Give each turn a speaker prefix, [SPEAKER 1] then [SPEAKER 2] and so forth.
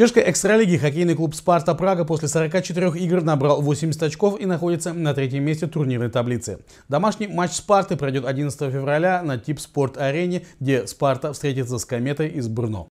[SPEAKER 1] Чешской экстралиги хоккейный клуб «Спарта Прага» после 44 игр набрал 80 очков и находится на третьем месте турнирной таблицы. Домашний матч «Спарты» пройдет 11 февраля на Тип Спорт Арене, где «Спарта» встретится с «Кометой» из Бурно.